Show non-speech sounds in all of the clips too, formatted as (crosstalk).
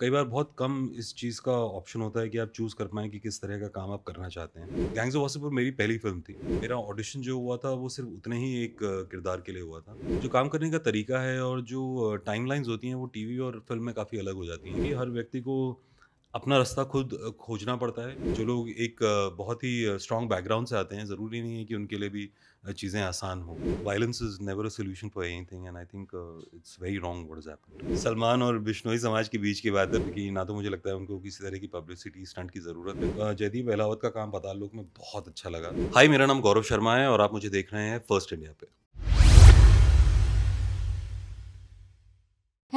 कई बार बहुत कम इस चीज़ का ऑप्शन होता है कि आप चूज़ कर पाएँ कि किस तरह का काम आप करना चाहते हैं गैंग्स ऑफ वासेपुर मेरी पहली फिल्म थी मेरा ऑडिशन जो हुआ था वो सिर्फ उतने ही एक किरदार के लिए हुआ था जो काम करने का तरीका है और जो टाइम होती हैं वो टी और फिल्म में काफ़ी अलग हो जाती हैं कि हर व्यक्ति को अपना रास्ता खुद खोजना पड़ता है जो लोग एक बहुत ही स्ट्रॉन्ग बैकग्राउंड से आते हैं ज़रूरी नहीं है कि उनके लिए भी चीज़ें आसान हों violence is never a solution for anything and I think it's very wrong what is happen Salman और बिश्नोई समाज के बीच की बात है कि ना तो मुझे लगता है उनको किसी तरह की पब्लिसिटी स्टंट की ज़रूरत है जयदीप अहलावत का काम पता लोग में बहुत अच्छा लगा हाई मेरा नाम गौरव शर्मा है और आप मुझे देख रहे हैं फर्स्ट इंडिया पे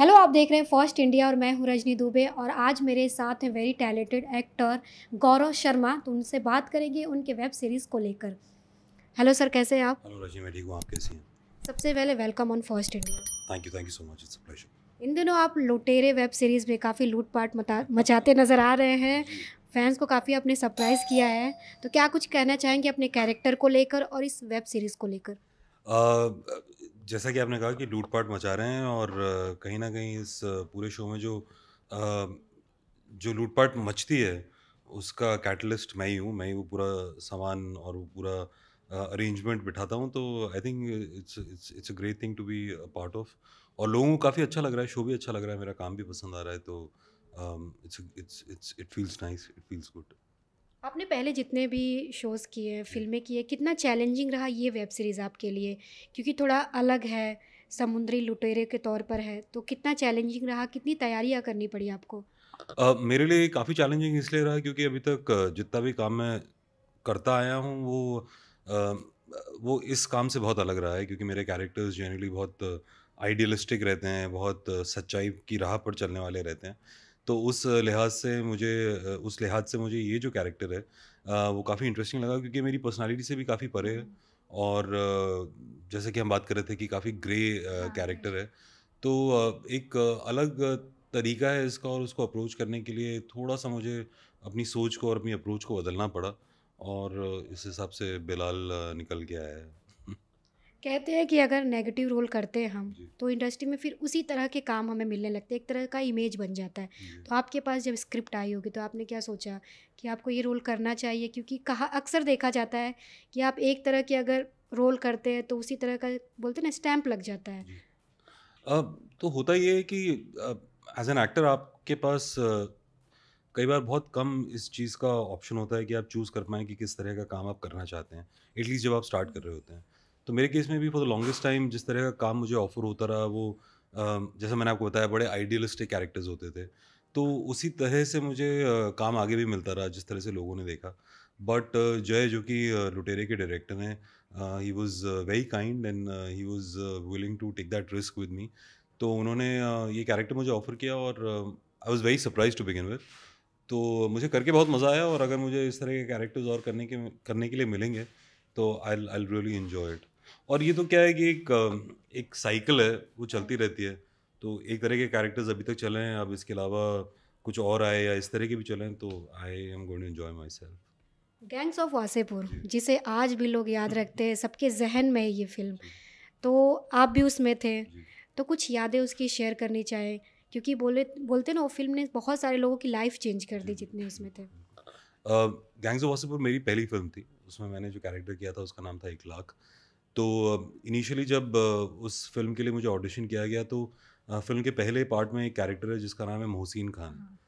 हेलो आप देख रहे हैं फर्स्ट इंडिया और मैं हूँ रजनी दुबे और आज मेरे साथ हैं very talented actor Gaurav Sharma तो उनसे बात करेंगे उनके वेब सीरीज़ को लेकर हेलो सर कैसे हैं आप हेलो रजी मैं ठीक हूँ आप कैसी हैं सबसे पहले welcome on first India thank you thank you so much it's pleasure इन दिनों आप लुटेरे वेब सीरीज़ में काफ़ी लूटपाट मचाते नज़र आ रहे हैं फैंस को काफ़ी आपने सरप्राइज़ किया है तो क्या कुछ कहना चाहेंगे अपने कैरेक्टर को लेकर और इस वेब सीरीज़ को लेकर जैसा कि आपने कहा कि लूटपाट मचा रहे हैं और कहीं ना कहीं इस पूरे शो में जो जो लूटपाट मचती है उसका कैटलिस्ट मैं ही हूँ मैं ही वो पूरा सामान और वो पूरा अरेंजमेंट बिठाता हूँ तो I think it's it's it's a great thing to be a part of और लोगों को काफ़ी अच्छा लग रहा है शो भी अच्छा लग रहा है मेरा काम भी पसंद आ रहा है तो it's it's it's it feels nice it feels good आपने पहले जितने भी शोज़ किए हैं फिल्में की है कितना चैलेंजिंग रहा ये वेब सीरीज़ आपके लिए क्योंकि थोड़ा अलग है समुद्री लुटेरे के तौर पर है तो कितना चैलेंजिंग रहा कितनी तैयारियाँ करनी पड़ी आपको uh, मेरे लिए काफ़ी चैलेंजिंग इसलिए रहा क्योंकि अभी तक जितना भी काम मैं करता आया हूँ वो वो इस काम से बहुत अलग रहा है क्योंकि मेरे कैरेक्टर्स जनरली बहुत आइडियलिस्टिक रहते हैं बहुत सच्चाई की राह पर चलने वाले रहते हैं तो उस लिहाज से मुझे उस लिहाज से मुझे ये जो कैरेक्टर है वो काफ़ी इंटरेस्टिंग लगा क्योंकि मेरी पर्सनालिटी से भी काफ़ी परे है हम्म। और जैसे कि हम बात कर रहे थे कि काफ़ी ग्रे कैरेक्टर है तो एक अलग तरीका है इसका और उसको अप्रोच करने के लिए थोड़ा सा मुझे अपनी सोच को और अपनी अप्रोच को बदलना पड़ा और इस हिसाब से बिलाल निकल गया है कहते हैं कि अगर नेगेटिव रोल करते हैं हम तो इंडस्ट्री में फिर उसी तरह के काम हमें मिलने लगते हैं एक तरह का इमेज बन जाता है तो आपके पास जब स्क्रिप्ट आई होगी तो आपने क्या सोचा कि आपको ये रोल करना चाहिए क्योंकि कहा अक्सर देखा जाता है कि आप एक तरह के अगर रोल करते हैं तो उसी तरह का बोलते हैं ना स्टैम्प लग जाता है अब तो होता ये है कि एज एन एक्टर आपके पास कई बार बहुत कम इस चीज़ का ऑप्शन होता है कि आप चूज़ कर पाएँ कि किस तरह का काम आप करना चाहते हैं एटलीस्ट जब आप स्टार्ट कर रहे होते हैं तो मेरे केस में भी फॉर द लॉन्गेस्ट टाइम जिस तरह का काम मुझे ऑफर होता रहा वो जैसा मैंने आपको बताया बड़े आइडियलिस्टिक कैरेक्टर्स होते थे तो उसी तरह से मुझे काम आगे भी मिलता रहा जिस तरह से लोगों ने देखा बट जय जो कि लुटेरे के डायरेक्टर हैं he was very kind and he was willing to take that risk with me तो उन्होंने ये कैरेक्टर मुझे ऑफ़र किया और I was very surprise to begin with तो मुझे करके बहुत मज़ा आया और अगर मुझे इस तरह के कैरेक्टर्स और करने के करने के लिए मिलेंगे तो I I really enjoy it और ये तो क्या है कि एक एक साइकिल है वो चलती रहती है तो एक तरह के कैरेक्टर्स अभी तक चले हैं अब इसके अलावा कुछ और आए या इस तरह के भी चले हैं तो I am going to enjoy myself gangs of Wasseypur जिसे आज भी लोग याद रखते हैं सबके जहन में है ये फिल्म तो आप भी उसमें थे तो कुछ यादें उसकी शेयर करनी चाहें क्योंकि बोले बोलते ना वो फिल्म ने बहुत सारे लोगों की लाइफ चेंज कर दी जितने उसमें थे गैंग्स ऑफ वासेपुर मेरी पहली फिल्म थी उसमें मैंने जो कैरेक्टर किया था उसका नाम था एक लाख तो इनिशियली जब उस फिल्म के लिए मुझे ऑडिशन किया गया तो फिल्म के पहले पार्ट में एक कैरेक्टर है जिसका नाम है मोहसिन खान हाँ।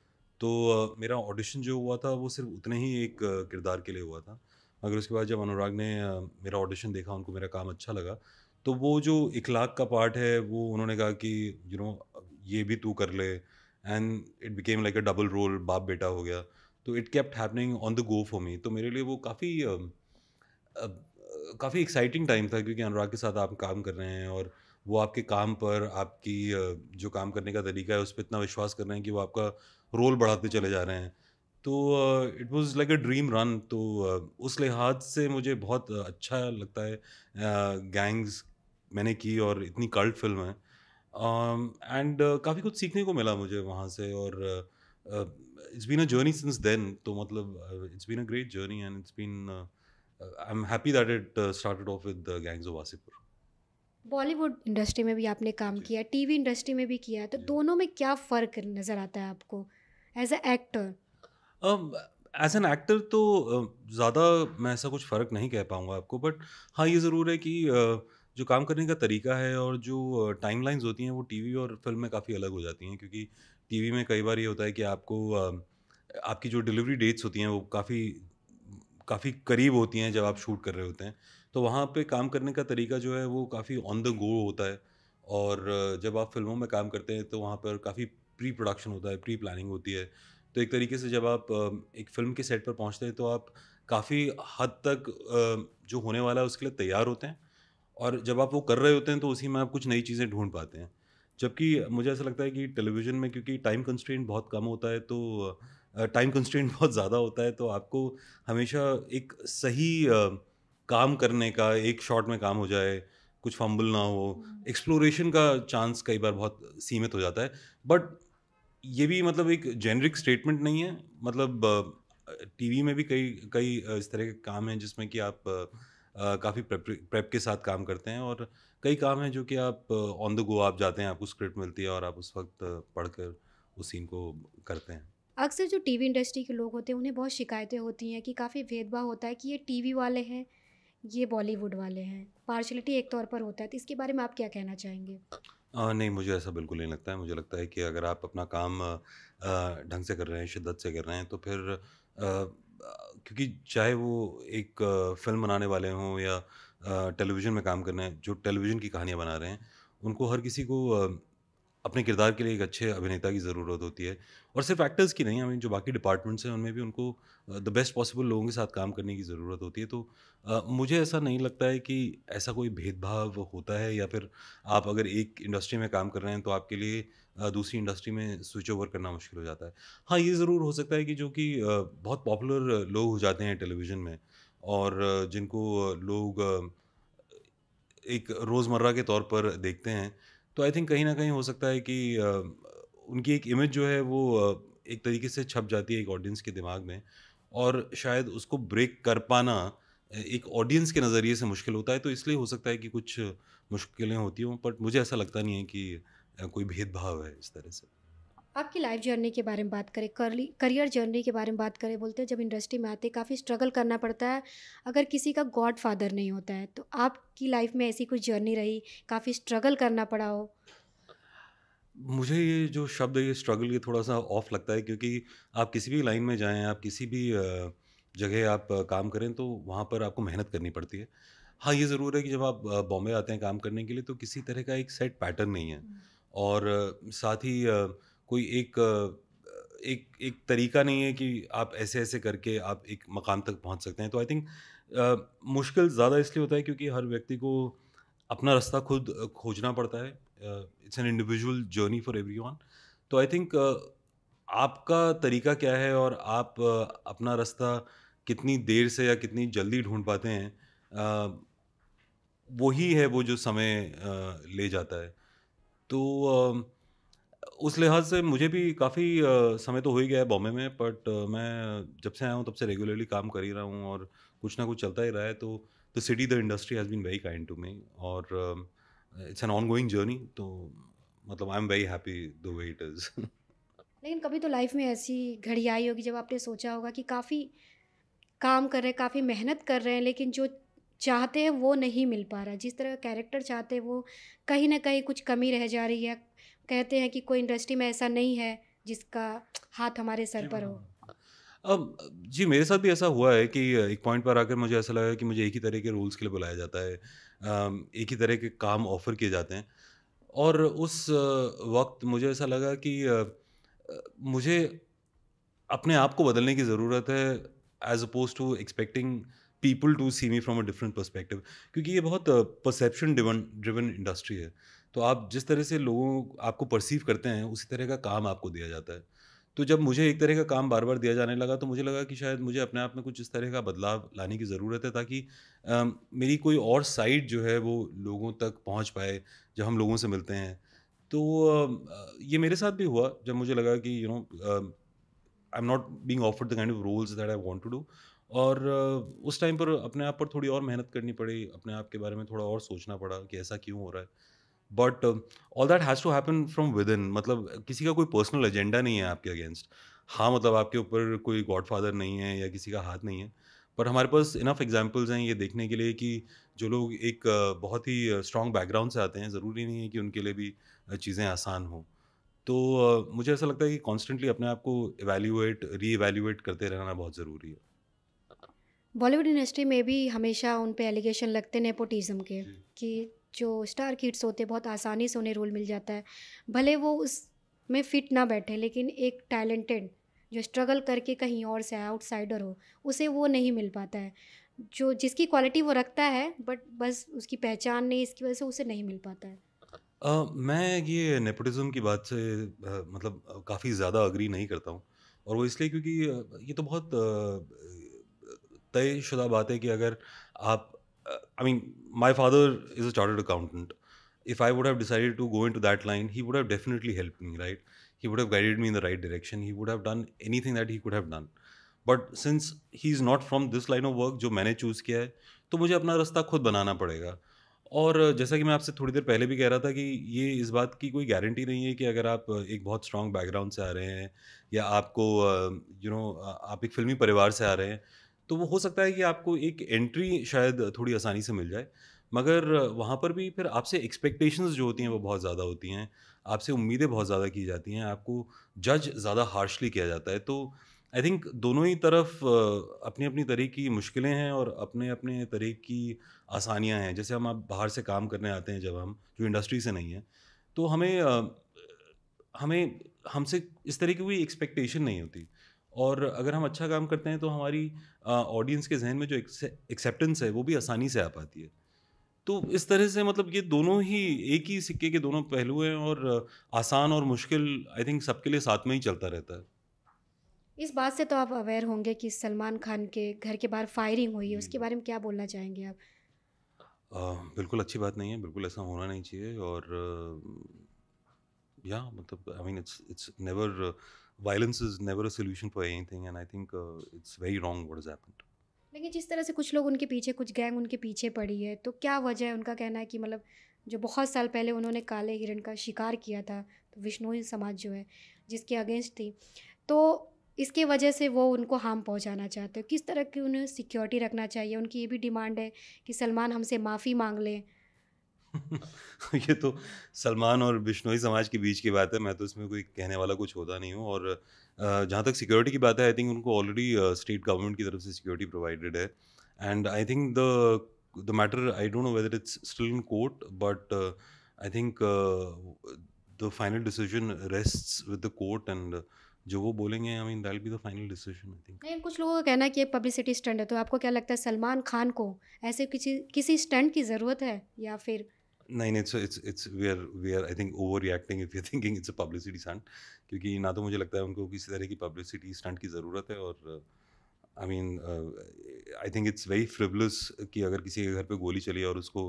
तो मेरा ऑडिशन जो हुआ था वो सिर्फ उतने ही एक किरदार के लिए हुआ था मगर उसके बाद जब अनुराग ने मेरा ऑडिशन देखा उनको मेरा काम अच्छा लगा तो वो जो इखलाक का पार्ट है वो उन्होंने कहा कि यू नो ये भी तू कर ले and it became like a double role बाप बेटा हो गया तो it kept happening on the go for me तो मेरे लिए वो काफ़ी काफ़ी एक्साइटिंग टाइम था क्योंकि अनुराग के साथ आप काम कर रहे हैं और वो आपके काम पर आपकी जो काम करने का तरीका है उस पर इतना विश्वास कर रहे हैं कि वो आपका रोल बढ़ाते चले जा रहे हैं तो it was like a dream run तो uh, उस लिहाज से मुझे बहुत अच्छा लगता है गैंग्स uh, मैंने की और इतनी कल्ट फिल्म है एंड um, uh, काफ़ी कुछ सीखने को मिला मुझे वहाँ से और it's been a journey since then तो मतलब it's been a great journey and it's been I am happy that it started off with Gangs of Wasseypur Bollywood industry में भी आपने काम किया टीवी इंडस्ट्री में भी किया तो दोनों में क्या फ़र्क नज़र आता है आपको as a actor as an actor तो uh, ज़्यादा मैं ऐसा कुछ फ़र्क नहीं कह पाऊँगा आपको बट हाँ ये ज़रूर है कि uh, जो काम करने का तरीका है और जो टाइम होती हैं वो टीवी और फिल्म में काफ़ी अलग हो जाती हैं क्योंकि टीवी में कई बार ये होता है कि आपको आपकी जो डिलीवरी डेट्स होती हैं वो काफ़ी काफ़ी करीब होती हैं जब आप शूट कर रहे होते हैं तो वहाँ पे काम करने का तरीका जो है वो काफ़ी ऑन द गो होता है और जब आप फिल्मों में काम करते हैं तो वहाँ पर काफ़ी प्री प्रोडक्शन होता है प्री प्लानिंग होती है तो एक तरीके से जब आप एक फिल्म के सेट पर पहुँचते हैं तो आप काफ़ी हद तक जो होने वाला है उसके लिए तैयार होते हैं और जब आप वो कर रहे होते हैं तो उसी में आप कुछ नई चीज़ें ढूंढ पाते हैं जबकि मुझे ऐसा लगता है कि टेलीविज़न में क्योंकि टाइम कंस्ट्रेंट बहुत कम होता है तो टाइम कंस्ट्रेंट बहुत ज़्यादा होता है तो आपको हमेशा एक सही काम करने का एक शॉट में काम हो जाए कुछ फंबल ना हो एक्सप्लोरेशन हम्म। का चांस कई बार बहुत सीमित हो जाता है बट ये भी मतलब एक जेनरिक स्टेटमेंट नहीं है मतलब टीवी में भी कई कई इस तरह के काम हैं जिसमें कि आप काफ़ी प्रेप प्रेप के साथ काम करते हैं और कई काम हैं जो कि आप ऑन द गो आप जाते हैं आपको स्क्रिप्ट मिलती है और आप उस वक्त पढ़कर उस सीन को करते हैं अक्सर जो टीवी इंडस्ट्री के लोग होते हैं उन्हें बहुत शिकायतें होती हैं कि काफ़ी भेदभाव होता है कि ये टीवी वाले हैं ये बॉलीवुड वाले हैं पार्शलिटी एक तौर पर होता है तो इसके बारे में आप क्या कहना चाहेंगे आ, नहीं मुझे ऐसा बिल्कुल नहीं लगता है मुझे लगता है कि अगर आप अपना काम ढंग से कर रहे हैं शिद्दत से कर रहे हैं तो फिर आ, क्योंकि चाहे वो एक फिल्म बनाने वाले हों या टेलीविज़न में काम करने हैं जो टेलीविज़न की कहानियाँ बना रहे हैं उनको हर किसी को अपने किरदार के लिए एक अच्छे अभिनेता की ज़रूरत होती है और सिर्फ एक्टर्स की नहीं हमें जो बाकी डिपार्टमेंट्स हैं उनमें भी उनको द बेस्ट पॉसिबल लोगों के साथ काम करने की ज़रूरत होती है तो आ, मुझे ऐसा नहीं लगता है कि ऐसा कोई भेदभाव होता है या फिर आप अगर एक इंडस्ट्री में काम कर रहे हैं तो आपके लिए दूसरी इंडस्ट्री में स्विच ओवर करना मुश्किल हो जाता है हाँ ये ज़रूर हो सकता है कि जो कि बहुत पॉपुलर लोग हो जाते हैं टेलीविज़न में और जिनको लोग एक रोज़मर्रा के तौर पर देखते हैं तो आई थिंक कहीं ना कहीं हो सकता है कि उनकी एक इमेज जो है वो एक तरीके से छप जाती है एक ऑडियंस के दिमाग में और शायद उसको ब्रेक कर पाना एक ऑडियंस के नज़रिए से मुश्किल होता है तो इसलिए हो सकता है कि कुछ मुश्किलें होती हों बट मुझे ऐसा लगता नहीं है कि कोई भेदभाव है इस तरह से आपकी लाइफ जर्नी के बारे में बात करें करली करियर जर्नी के बारे में बात करें बोलते हैं जब इंडस्ट्री में आते काफ़ी स्ट्रगल करना पड़ता है अगर किसी का गॉड फादर नहीं होता है तो आपकी लाइफ में ऐसी कुछ जर्नी रही काफ़ी स्ट्रगल करना पड़ा हो मुझे ये जो शब्द है ये स्ट्रगल ये थोड़ा सा ऑफ लगता है क्योंकि आप किसी भी लाइन में जाएं आप किसी भी जगह आप काम करें तो वहाँ पर आपको मेहनत करनी पड़ती है हाँ ये ज़रूर है कि जब आप बॉम्बे आते हैं काम करने के लिए तो किसी तरह का एक सेट पैटर्न नहीं है हम्म। और साथ ही कोई एक एक एक तरीका नहीं है कि आप ऐसे ऐसे करके आप एक मकाम तक पहुंच सकते हैं तो आई थिंक मुश्किल ज़्यादा इसलिए होता है क्योंकि हर व्यक्ति को अपना रास्ता खुद खोजना पड़ता है it's an individual journey for every तो आई थिंक आपका तरीका क्या है और आप अपना रास्ता कितनी देर से या कितनी जल्दी ढूंढ पाते हैं वही है वो जो समय ले जाता है तो उस लिहाज से मुझे भी काफ़ी समय तो हो ही गया है बॉम्बे में बट मैं जब से आया हूँ तब से रेगुलरली काम कर ही रहा हूँ और कुछ ना कुछ चलता ही रहा है तो the city the industry has been very kind to me और it's an ongoing journey तो मतलब I am very happy the way it is लेकिन कभी तो लाइफ में ऐसी घड़ी आई होगी जब आपने सोचा होगा कि काफ़ी काम कर रहे हैं काफ़ी मेहनत कर रहे हैं लेकिन जो चाहते हैं वो नहीं मिल पा रहा जिस तरह का कैरेक्टर चाहते हैं वो कहीं ना कहीं कुछ कमी रह जा रही है कहते हैं कि कोई इंडस्ट्री में ऐसा नहीं है जिसका हाथ हमारे सर पर हो अब जी मेरे साथ भी ऐसा हुआ है कि एक पॉइंट पर आकर मुझे ऐसा लगा कि मुझे एक ही तरह के रोल्स के लिए बुलाया जाता है एक ही तरह के काम ऑफ़र किए जाते हैं और उस वक्त मुझे ऐसा लगा कि मुझे अपने आप को बदलने की ज़रूरत है as opposed to expecting people to see me from a different perspective क्योंकि ये बहुत परसेप्शन ड्रिवन ड्रिवन इंडस्ट्री है तो आप जिस तरह से लोगों आपको परसीव करते हैं उसी तरह का काम आपको दिया जाता है तो जब मुझे एक तरह का काम बार बार दिया जाने लगा तो मुझे लगा कि शायद मुझे अपने आप में कुछ इस तरह का बदलाव लाने की ज़रूरत है ताकि आ, मेरी कोई और साइड जो है वो लोगों तक पहुंच पाए जब हम लोगों से मिलते हैं तो आ, ये मेरे साथ भी हुआ जब मुझे लगा कि you know I am not being offered the kind of roles that I want to do और उस टाइम पर अपने आप पर थोड़ी और मेहनत करनी पड़ी अपने आप के बारे में थोड़ा और सोचना पड़ा कि ऐसा क्यों हो रहा है but all that has to happen from within मतलब किसी का कोई पर्सनल एजेंडा नहीं है आपके अगेंस्ट हाँ मतलब आपके ऊपर कोई गॉडफादर नहीं है या किसी का हाथ नहीं है पर हमारे पास इनफ एग्जाम्पल्स हैं ये देखने के लिए कि जो लोग एक बहुत ही स्ट्रॉन्ग बैकग्राउंड से आते हैं ज़रूरी नहीं है कि उनके लिए भी चीज़ें आसान हों तो मुझे ऐसा लगता है कि कॉन्स्टेंटली अपने आप को एवेल्यूएट री एवेल्यूएट करते रहना बहुत ज़रूरी है बॉलीवुड इंडस्ट्री में भी हमेशा उन पर एलिगेशन लगते नेपोटिज़म के कि जो स्टार किड्स होते हैं बहुत आसानी से उन्हें रोल मिल जाता है भले वो उस में फिट ना बैठे लेकिन एक टैलेंटेड जो स्ट्रगल करके कहीं और से आउटसाइडर हो उसे वो नहीं मिल पाता है जो जिसकी क्वालिटी वो रखता है बट बस उसकी पहचान नहीं इसकी वजह से उसे नहीं मिल पाता है uh, मैं ये नेपोटिज्म की बात से uh, मतलब काफ़ी ज़्यादा अग्री नहीं करता हूँ और वो इसलिए क्योंकि ये तो बहुत uh, तयशुदा बात है कि अगर आप I mean, my father is a chartered accountant. If I would have decided to go into that line, he would have definitely helped me, right? He would have guided me in the right direction. He would have done anything that he could have done. But since he is not from this line of work जो मैंने choose किया है तो मुझे अपना रास्ता खुद बनाना पड़ेगा और जैसा कि मैं आपसे थोड़ी देर पहले भी कह रहा था कि ये इस बात की कोई गारंटी नहीं है कि अगर आप एक बहुत स्ट्रॉन्ग बैकग्राउंड से आ रहे हैं या आपको यू you नो know, आप एक फिल्मी परिवार से आ रहे हैं तो वो हो सकता है कि आपको एक एंट्री शायद थोड़ी आसानी से मिल जाए मगर वहाँ पर भी फिर आपसे एक्सपेक्टेशंस जो होती हैं वो बहुत ज़्यादा होती हैं आपसे उम्मीदें बहुत ज़्यादा की जाती हैं आपको जज ज़्यादा हार्शली किया जाता है तो आई थिंक दोनों ही तरफ अपनी अपनी तरह की मुश्किलें हैं और अपने अपने तरह की आसानियाँ हैं जैसे हम आप बाहर से काम करने आते हैं जब हम जो इंडस्ट्री से नहीं है तो हमें हमें हमसे इस तरह की कोई एक्सपेक्टेशन नहीं होती और अगर हम अच्छा काम करते हैं तो हमारी ऑडियंस के जहन में जो एक्सेप्टेंस है वो भी आसानी से आ पाती है तो इस तरह से मतलब ये दोनों ही एक ही सिक्के के दोनों पहलू हैं और आसान और मुश्किल आई थिंक सबके लिए साथ में ही चलता रहता है इस बात से तो आप अवेयर होंगे कि सलमान खान के घर के बाहर फायरिंग हुई है उसके बारे में क्या बोलना चाहेंगे आप आ, बिल्कुल अच्छी बात नहीं है बिल्कुल ऐसा होना नहीं चाहिए और या मतलब I mean it's it's never violence is never a solution for anything and i think uh, it's very wrong what has लेकिन जिस तरह से कुछ लोग उनके पीछे कुछ गैंग उनके पीछे पड़ी है तो क्या वजह है उनका कहना है कि मतलब जो बहुत साल पहले उन्होंने काले हिरण का शिकार किया था तो विष्णोई समाज जो है जिसके अगेंस्ट थी तो इसके वजह से वो उनको हार्म पहुंचाना चाहते हो किस तरह की उन्हें सिक्योरिटी रखना चाहिए उनकी ये भी डिमांड है कि सलमान हमसे माफ़ी मांग लें (laughs) ये तो सलमान और बिश्नोई समाज के बीच की बात है मैं तो इसमें कोई कहने वाला कुछ होता नहीं हूँ और जहाँ तक सिक्योरिटी की बात है आई थिंक उनको ऑलरेडी स्टेट गवर्नमेंट की तरफ से सिक्योरिटी प्रोवाइडेड है and I think the the matter I don't know whether it's still in court but I think the final decision rest with the court and जो वो बोलेंगे I mean that be the final decision I think नहीं कुछ लोगों का कहना है कि ये पब्लिसिटी स्टंट है तो आपको क्या लगता है सलमान खान को ऐसे किसी किसी स्टंट की ज़रूरत है या फिर नहीं it's it's it's we are we are I think overreacting if you thinking it's a publicity stunt क्योंकि ना तो मुझे लगता है उनको किसी तरह की पब्लिसिटी स्टंट की ज़रूरत है और I mean I think it's very frivolous कि अगर किसी के घर पे गोली चली और उसको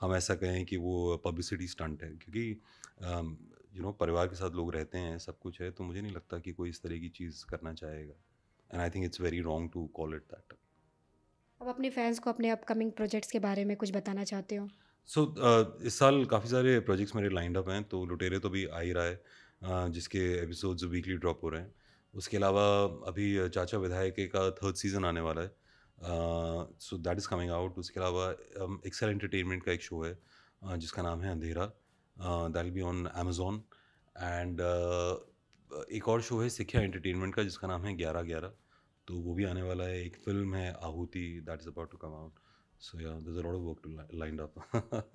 हम ऐसा कहें कि वो पब्लिसिटी स्टंट है क्योंकि यू um, नो परिवार के साथ लोग रहते हैं सब कुछ है तो मुझे नहीं लगता कि कोई इस तरह की चीज़ करना चाहेगा and I think it's very wrong to call it that अब अपने फैंस को अपने अपकमिंग प्रोजेक्ट्स के बारे में कुछ बताना चाहते हो सो uh, इस साल काफ़ी सारे प्रोजेक्ट्स मेरे लाइंड अप हैं तो लुटेरे तो भी आ ही रहा है uh, जिसके एपिसोड्स वीकली ड्रॉप हो रहे हैं उसके अलावा अभी चाचा विधायक का थर्ड सीज़न आने वाला है so that is coming out उसके अलावा एक्सेल um, एंटरटेनमेंट का एक शो है uh, जिसका नाम है Andhera that be on Amazon and एक और शो है सिक्ख्या एंटरटेनमेंट का जिसका नाम है ग्यारह ग्यारह तो वो भी आने वाला है एक फिल्म है Aahuti that is about to come out so yeah there is a lot of work lined up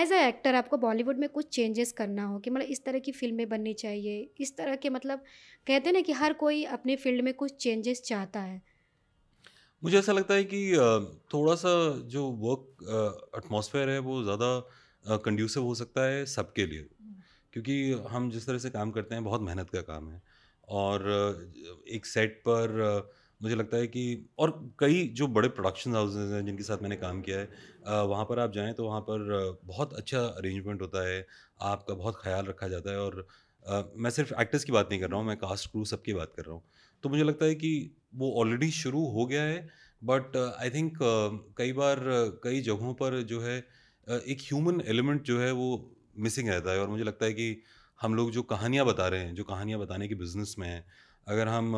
as a actor आपको बॉलीवुड में कुछ चेंजेस करना हो कि मतलब इस तरह की फिल्में बननी चाहिए इस तरह के मतलब कहते हैं ना कि हर कोई अपने फील्ड में कुछ चेंजेस चाहता है मुझे ऐसा लगता है कि थोड़ा सा जो वर्क एटमॉस्फेयर है वो ज़्यादा कंड्यूसिव हो सकता है सबके लिए क्योंकि हम जिस तरह से काम करते हैं बहुत मेहनत का काम है और एक सेट पर मुझे लगता है कि और कई जो बड़े प्रोडक्शन हाउसेज हैं जिनके साथ मैंने काम किया है वहाँ पर आप जाएँ तो वहाँ पर बहुत अच्छा अरेंजमेंट होता है आपका बहुत ख्याल रखा जाता है और मैं सिर्फ एक्टर्स की बात नहीं कर रहा हूँ मैं कास्ट क्रू सब की बात कर रहा हूँ तो मुझे लगता है कि वो ऑलरेडी शुरू हो गया है बट आई थिंक कई बार uh, कई जगहों पर जो है uh, एक ह्यूमन एलिमेंट जो है वो मिसिंग रहता है और मुझे लगता है कि हम लोग जो कहानियाँ बता रहे हैं जो कहानियाँ बताने के बिज़नेस में हैं अगर हम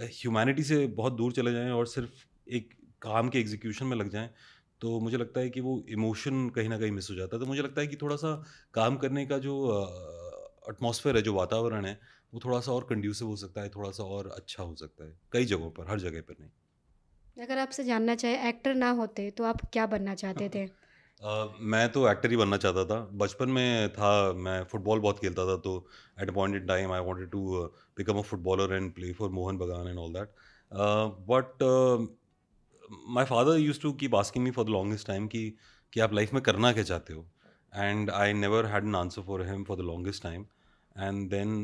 ह्यूमैनिटी से बहुत दूर चले जाएं और सिर्फ एक काम के एग्जीक्यूशन में लग जाएं तो मुझे लगता है कि वो इमोशन कहीं ना कहीं मिस हो जाता है तो मुझे लगता है कि थोड़ा सा काम करने का जो एटमॉस्फेयर है जो वातावरण है वो थोड़ा सा और कंड्यूसिव हो सकता है थोड़ा सा और अच्छा हो सकता है कई जगहों पर हर जगह पर नहीं अगर आपसे जानना चाहे एक्टर ना होते तो आप क्या बनना चाहते थे मैं तो एक्टर ही बनना चाहता था बचपन में था मैं फुटबॉल बहुत खेलता था तो at point in time I wanted to become a footballer and play for Mohun Bagan and all that but my father use to keep asking me for the longest time कि कि आप लाइफ में करना क्या चाहते हो and I never had an answer for him for the longest time and then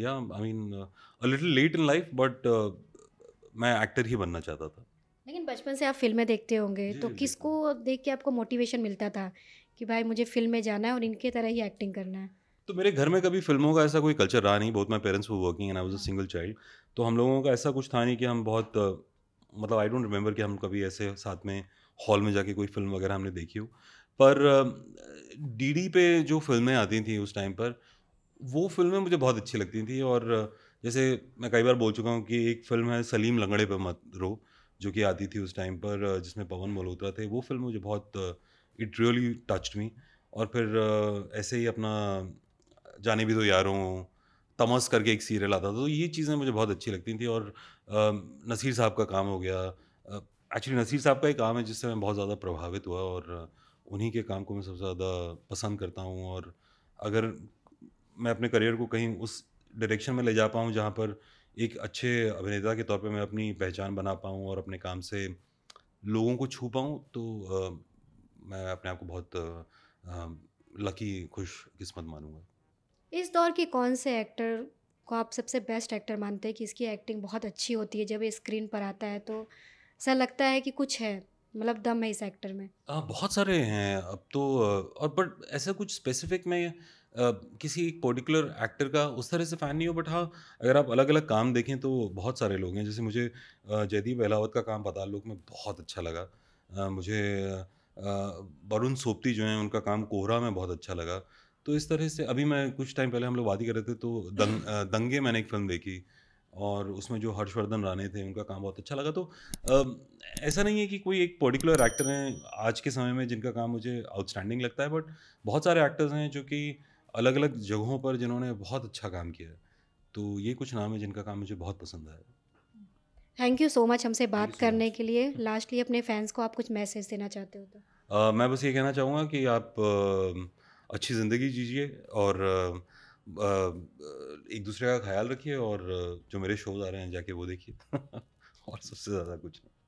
yeah I mean a little late in life but मैं actor ही बनना चाहता था बचपन से आप फिल्में देखते होंगे तो किसको देख के आपको मोटिवेशन मिलता था कि भाई मुझे फिल्म में जाना है और इनके तरह ही एक्टिंग करना है तो मेरे घर में कभी फिल्मों का ऐसा कोई कल्चर रहा नहीं बहुत माई पेरेंट्स वो working and I was a single child तो हम लोगों का ऐसा कुछ था नहीं कि हम बहुत मतलब आई डोंट रिमेंबर कि हम कभी ऐसे साथ में हॉल में जाके कोई फिल्म वगैरह हमने देखी हो पर डीडी पे जो फिल्में आती थी उस टाइम पर वो फिल्में मुझे बहुत अच्छी लगती थी और जैसे मैं कई बार बोल चुका हूँ कि एक फिल्म है सलीम लंगड़े पे मत रो जो कि आती थी उस टाइम पर जिसमें पवन मल्होत्रा थे वो फिल्म मुझे बहुत इट रियली टच्ड मी और फिर ऐसे ही अपना जाने भी दो यारों तमस करके एक सीरियल आता था तो ये चीज़ें मुझे बहुत अच्छी लगती थी और नसीर साहब का काम हो गया एक्चुअली नसीर साहब का ही काम है जिससे मैं बहुत ज़्यादा प्रभावित हुआ और उन्हीं के काम को मैं सबसे ज़्यादा पसंद करता हूँ और अगर मैं अपने करियर को कहीं उस डायरेक्शन में ले जा पाऊँ जहाँ पर एक अच्छे अभिनेता के तौर पे मैं अपनी पहचान बना पाऊँ और अपने काम से लोगों को छू पाऊँ तो आ, मैं अपने आप को बहुत लकी खुश किस्मत मानूंगा इस दौर के कौन से एक्टर को आप सबसे बेस्ट एक्टर मानते हैं कि इसकी एक्टिंग बहुत अच्छी होती है जब ये स्क्रीन पर आता है तो ऐसा लगता है कि कुछ है मतलब दम है इस एक्टर में आ, बहुत सारे हैं अब तो और बट ऐसा कुछ स्पेसिफिक में किसी एक पर्टिकुलर एक्टर का उस तरह से फ़ैन नहीं हो बट हाँ अगर आप अलग अलग काम देखें तो बहुत सारे लोग हैं जैसे मुझे जयदीप अहलावत का काम पता लोग में बहुत अच्छा लगा मुझे वरुण सोपती जो हैं उनका काम कोहरा में बहुत अच्छा लगा तो इस तरह से अभी मैं कुछ टाइम पहले हम लोग वादी कर रहे थे तो दंग दंगे मैंने एक फिल्म देखी और उसमें जो हर्षवर्धन राणे थे उनका काम बहुत अच्छा लगा तो ऐसा नहीं है कि कोई एक पर्टिकुलर एक्टर हैं आज के समय में जिनका काम मुझे आउटस्टैंडिंग लगता है बट बहुत सारे एक्टर्स हैं जो कि अलग अलग जगहों पर जिन्होंने बहुत अच्छा काम किया तो ये कुछ नाम है जिनका काम मुझे बहुत पसंद आया थैंक यू सो मच हमसे बात करने के लिए लास्टली अपने फैंस को आप कुछ मैसेज देना चाहते हो तो uh, मैं बस ये कहना चाहूँगा कि आप uh, अच्छी ज़िंदगी जीजिए और uh, एक दूसरे का ख्याल रखिए और जो मेरे शोज आ रहे हैं जाके वो देखिए (laughs) और सबसे ज़्यादा कुछ नहीं